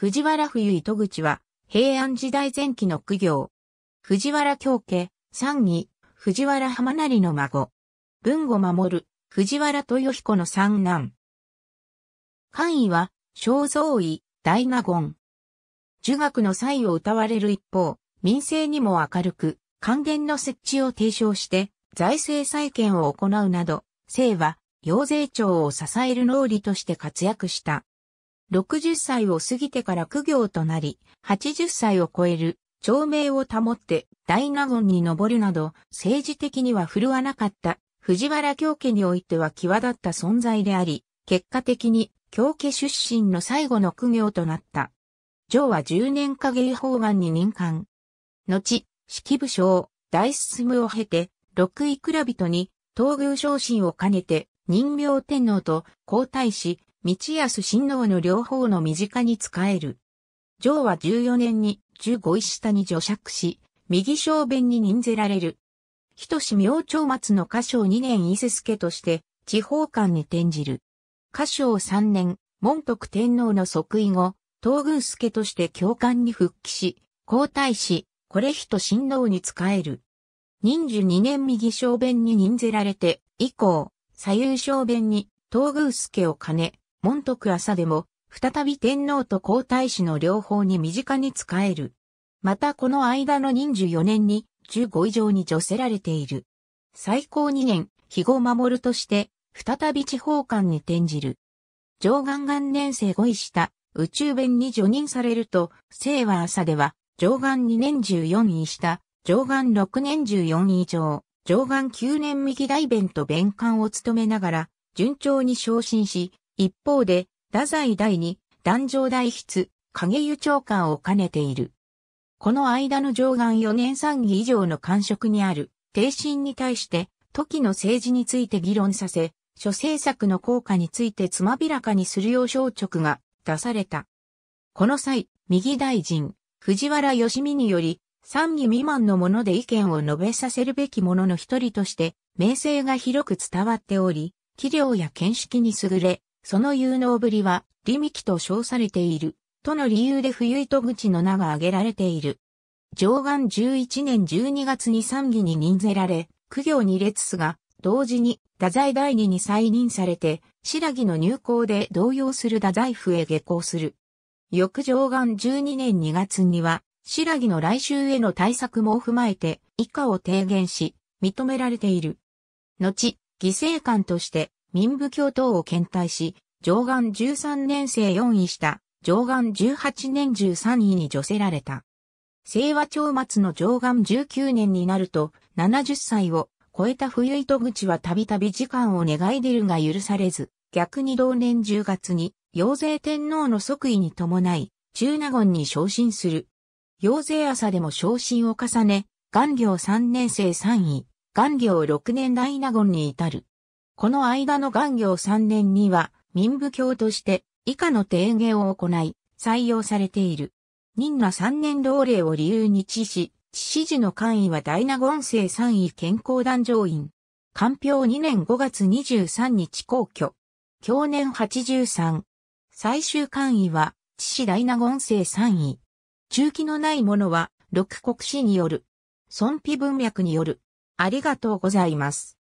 藤原冬糸口は、平安時代前期の苦行。藤原京家、三義、藤原浜成の孫。文後守、藤原豊彦の三男。官位は、正像位、大納言。儒学の才を謳われる一方、民生にも明るく、還元の設置を提唱して、財政再建を行うなど、姓は、養税庁を支える能理として活躍した。60歳を過ぎてから苦行となり、80歳を超える、長命を保って大納言に上るなど、政治的には振るわなかった藤原京家においては際立った存在であり、結果的に京家出身の最後の苦行となった。上は10年影法安に任官。後、式部将、大進を経て、六位蔵人に、東宮昇進を兼ねて、任命天皇と皇太子、道康親王の両方の身近に仕える。上は14年に15位下に除爵し、右小便に任ぜられる。人志明朝末の歌唱2年伊勢助として、地方官に転じる。歌唱3年、門徳天皇の即位後、東軍助として教官に復帰し、皇太子、これ人親王に仕える。忍寿2年右小便に任ぜられて、以降、左右小便に東軍助を兼ね、モントク朝でも、再び天皇と皇太子の両方に身近に仕える。またこの間の任寿4年に、15以上に除せられている。最高2年、肥後守として、再び地方官に転じる。上岸元年生5位下、宇宙弁に除任されると、聖和朝では、上岸2年14位下、上岸6年14以上、上岸9年右大弁と弁官を務めながら、順調に昇進し、一方で、太宰第二、壇上代筆、影湯長官を兼ねている。この間の上岸4年3議以上の官職にある、定心に対して、時の政治について議論させ、諸政策の効果についてつまびらかにするよう小直が出された。この際、右大臣、藤原義美により、三議未満のもので意見を述べさせるべきものの一人として、名声が広く伝わっており、器量や見識に優れ、その有能ぶりは、利キと称されている、との理由で冬糸口の名が挙げられている。上岸11年12月に参議に任ぜられ、苦行に列すが、同時に、太宰第二に再任されて、白木の入校で動揺する太宰府へ下校する。翌上岸12年2月には、白木の来襲への対策も踏まえて、以下を提言し、認められている。後、犠牲官として、民部教頭を検体し、上岸13年生4位した、上岸18年13位に除せられた。清和町末の上岸19年になると、70歳を超えた冬糸口はたびたび時間を願い出るが許されず、逆に同年10月に、陽勢天皇の即位に伴い、中納言に昇進する。陽勢朝でも昇進を重ね、元領3年生3位、元領6年大納言に至る。この間の元行3年には民部教として以下の提言を行い採用されている。任那3年老齢を理由に致し、致死時の官位は大納言生3位健康団上院。官票2年5月23日皇居。去年83。最終官位は、致死大納言生3位。中期のないものは、六国史による。尊卑文脈による。ありがとうございます。